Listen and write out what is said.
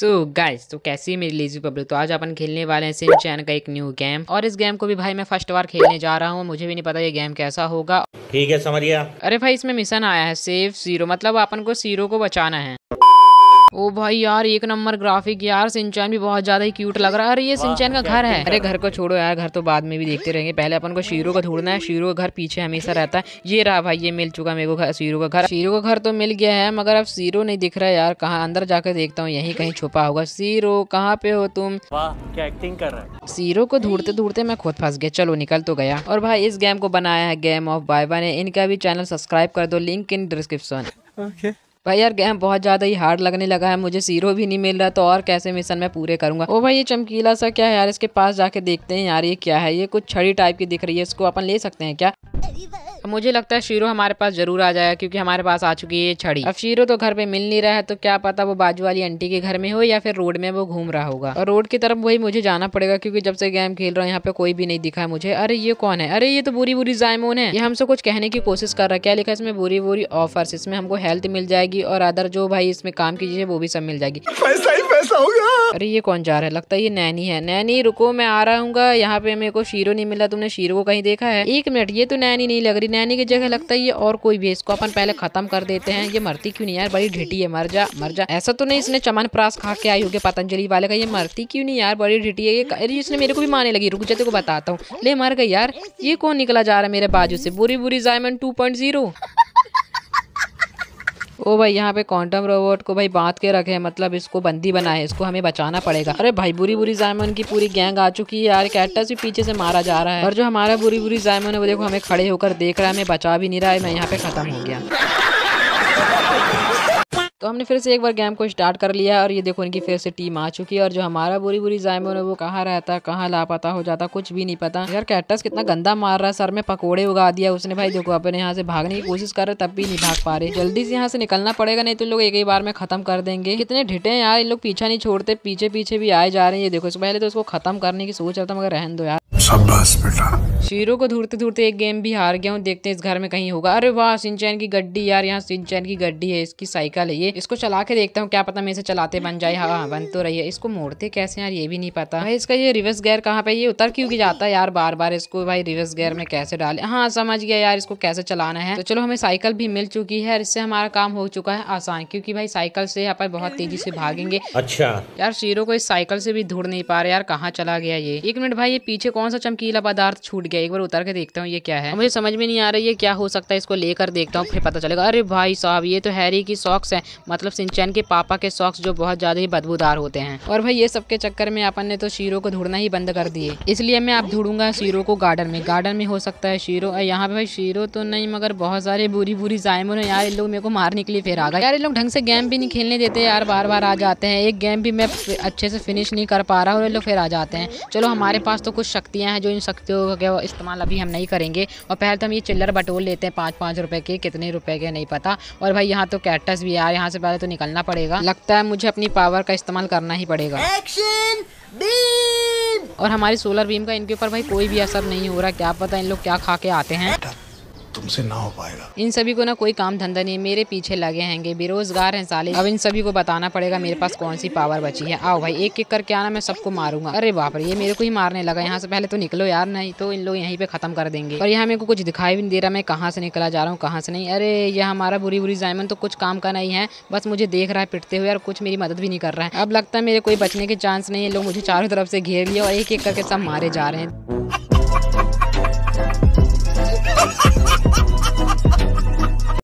सो so, guys तो कैसी मेरी लेजी पब्लिक तो आज अपन खेलने वाले हैं सिंचैन का एक न्यू गेम और इस गेम को भी भाई मैं फर्स्ट बार खेलने जा रहा हूँ मुझे भी नहीं पता ये गेम कैसा होगा ठीक है समरिया अरे भाई इसमें मिशन आया है सेफ जीरो मतलब अपन को सीरो को बचाना है ओ भाई यार एक नंबर ग्राफिक यार सिंचैन भी बहुत ज्यादा ही क्यूट लग रहा है अरे ये सिंचैन का घर है अरे घर को छोड़ो यार घर तो बाद में भी देखते रहेंगे पहले अपन को शीरो को ढूंढना है शीरो का घर पीछे हमेशा रहता है ये रहा भाई ये मिल चुका मेरे को शीरो का घर शीरो का घर तो मिल गया है मगर अब शीरो नहीं दिख रहा है यार कहाँ अंदर जाकर देखता हूँ यही कहीं छुपा होगा शीरो कहाँ पे हो तुम क्या एक्टिंग कर रहा है शीरो को ढूंढते ढूंढते मैं खुद फंस गया चलो निकल तो गया और भाई इस गेम को बनाया है गेम ऑफ बाय ने इनका भी चैनल सब्सक्राइब कर दो link in description okay okay. भाई यार गेम बहुत ज़्यादा ही हार्ड लगने लगा है मुझे जीरो भी नहीं मिल रहा तो और कैसे मिशन मैं पूरे करूंगा ओ भाई ये चमकीला सा क्या है यार इसके पास जाके देखते हैं यार ये क्या है ये कुछ छड़ी टाइप की दिख रही है इसको अपन ले सकते हैं क्या तो मुझे लगता है शीरो हमारे पास जरूर आ जाएगा क्योंकि हमारे पास आ चुकी है छड़ी अब शीरो तो घर पे मिल नहीं रहा है तो क्या पता वो बाजू वाली आंटी के घर में हो या फिर रोड में वो घूम रहा होगा और रोड की तरफ वही मुझे जाना पड़ेगा क्योंकि जब से गेम खेल रहा हूँ यहाँ पे कोई भी नहीं दिखा है मुझे अरे ये कौन है अरे ये तो बुरी बुरी जायमोन है ये हमसे कुछ कहने की कोशिश कर रहा है क्या लिखा इसमें बुरी बुरी ऑफर इसमें हमको हेल्थ मिल जाएगी और अदर जो भाई इसमें काम कीजिए वो भी सब मिल जाएगी अरे ये कौन जा रहा है लगता है ये नैनी है नैनी रुको मैं आ रहा हूँ यहाँ पे मेरे को शीरो नहीं मिला तुमने शीरो को कहीं देखा है एक मिनट ये तो नैनी नहीं लग रही नैनी की जगह लगता है ये और कोई भी इसको अपन पहले खत्म कर देते हैं ये मरती क्यों नहीं यार बड़ी ढिटी है मर जा मर जा ऐसा तो नहीं इसने चमन प्रास खा के आई होगी पतंजलि वाले का ये मरती क्यों नहीं यार बड़ी ढिटी है ये इसने मेरे को भी मारने लगी रुक जाते को बताता हूँ ले मर गई यार ये कौन निकला जा रहा है मेरे बाजू से बुरी बुरी जायमन टू पॉइंट जीरो ओ भाई यहाँ पे क्वांटम रोबोट को भाई बांध के रखे मतलब इसको बंदी बनाए इसको हमें बचाना पड़ेगा अरे भाई बुरी बुरी जायमन की पूरी गैंग आ चुकी है यार कैटस भी पीछे से मारा जा रहा है और जो हमारा बुरी बुरी जायमन है वो देखो हमें खड़े होकर देख रहा है हमें बचा भी नहीं रहा है मैं यहाँ पे खत्म हो गया तो हमने फिर से एक बार गेम को स्टार्ट कर लिया और ये देखो इनकी फिर से टीम आ चुकी है और जो हमारा बुरी बुरी जायमन है वो कहाँ रहता है कहाँ लापता हो जाता कुछ भी नहीं पता यार कैटस कितना गंदा मार रहा है सर में पकौड़े उगा दिया उसने भाई देखो अपने यहाँ से भागने की कोशिश कर रहे तब भी नहीं भाग पा रहे जल्दी से यहाँ से निकलना पड़ेगा नहीं तो लोग एक ही बार में खत्म कर देंगे कितने ढिटे हैं यार इन लोग पीछा नहीं छोड़ते पीछे पीछे भी आए जा रहे हैं ये देखो पहले तो उसको खत्म करने की सोच रहा था मगर रहन दो यार शाबाश बेटा शीरो को ढूंढते ढूंढते एक गेम भी हार गया हूँ देखते हैं इस घर में कहीं होगा अरे वाह सिंचैन की गड्डी यार यहाँ सिंचैन की गड्डी है इसकी साइकिल है ये इसको चला के देखता हूँ क्या पता मैं इसे चलाते बन जाए हाँ हाँ बन तो रही है इसको मोड़ते कैसे यार ये भी नहीं पता भाई इसका ये रिवर्स गेयर कहाँ पे ये उतर क्यों की जाता है यार बार बार इसको भाई रिवर्स गेयर में कैसे डाले हाँ समझ गया यार इसको कैसे चलाना है तो चलो हमें साइकिल भी मिल चुकी है इससे हमारा काम हो चुका है आसान क्यूँकी भाई साइकिल से यहाँ पर बहुत तेजी से भागेंगे अच्छा यार शीरो को इस साइकिल से भी ढूंढ नहीं पा रहे यार कहाँ चला गया ये एक मिनट भाई ये पीछे कौन सा सा चमकीला पदार्थ छूट गया एक बार उतार के देखता हूँ ये क्या है मुझे समझ में नहीं आ रहा ये क्या हो सकता है इसको लेकर देखता हूँ फिर पता चलेगा अरे भाई साहब ये तो हैरी की सॉक्स है मतलब सिंचैन के पापा के सॉक्स जो बहुत ज़्यादा ही बदबूदार होते हैं और भाई ये सबके चक्कर में अपन ने तो शीरो को ढूंढना ही बंद कर दिए इसलिए मैं आप ढूंढूंगा शीरो को गार्डन में गार्डन में हो सकता है शीरो यहाँ पे भाई शीरो तो नहीं मगर बहुत सारे बुरी बुरी जायमन है यार इन लोग मेरे को मारने के लिए फिर आ गए यार इन लोग ढंग से गेम भी नहीं खेलने देते यार बार बार आ जाते हैं एक गेम भी मैं अच्छे से फिनिश नहीं कर पा रहा हूँ ये लोग फिर आ जाते हैं चलो हमारे पास तो कुछ शक्तियाँ चीज़ें हैं जो इन शक्तियों का इस्तेमाल अभी हम नहीं करेंगे और पहले तो हम ये चिल्लर बटोल लेते हैं पाँच पाँच रुपये के कितने रुपए के नहीं पता और भाई यहाँ तो कैटस भी यार यहाँ से पहले तो निकलना पड़ेगा लगता है मुझे अपनी पावर का इस्तेमाल करना ही पड़ेगा और हमारी सोलर बीम का इनके ऊपर भाई कोई भी असर नहीं हो रहा क्या पता इन लोग क्या खा के आते हैं तुमसे ना हो पाएगा इन सभी को ना कोई काम धंधा नहीं मेरे पीछे लगे हैंगे बेरोजगार हैं साले अब इन सभी को बताना पड़ेगा मेरे पास कौन सी पावर बची है आओ भाई एक एक करके आना मैं सबको मारूंगा अरे बाप रे ये मेरे को ही मारने लगा यहाँ से पहले तो निकलो यार नहीं तो इन लोग यहीं पे खत्म कर देंगे और यहाँ मेरे को कुछ दिखाई भी नहीं दे रहा मैं कहाँ से निकला जा रहा हूँ कहाँ से नहीं अरे ये हमारा बुरी बुरी जायमन तो कुछ काम का नहीं है बस मुझे देख रहा है पिटते हुए और कुछ मेरी मदद भी नहीं कर रहा है अब लगता है मेरे कोई बचने के चांस नहीं है लोग मुझे चारों तरफ से घेर लिए और एक एक करके सब मारे जा रहे हैं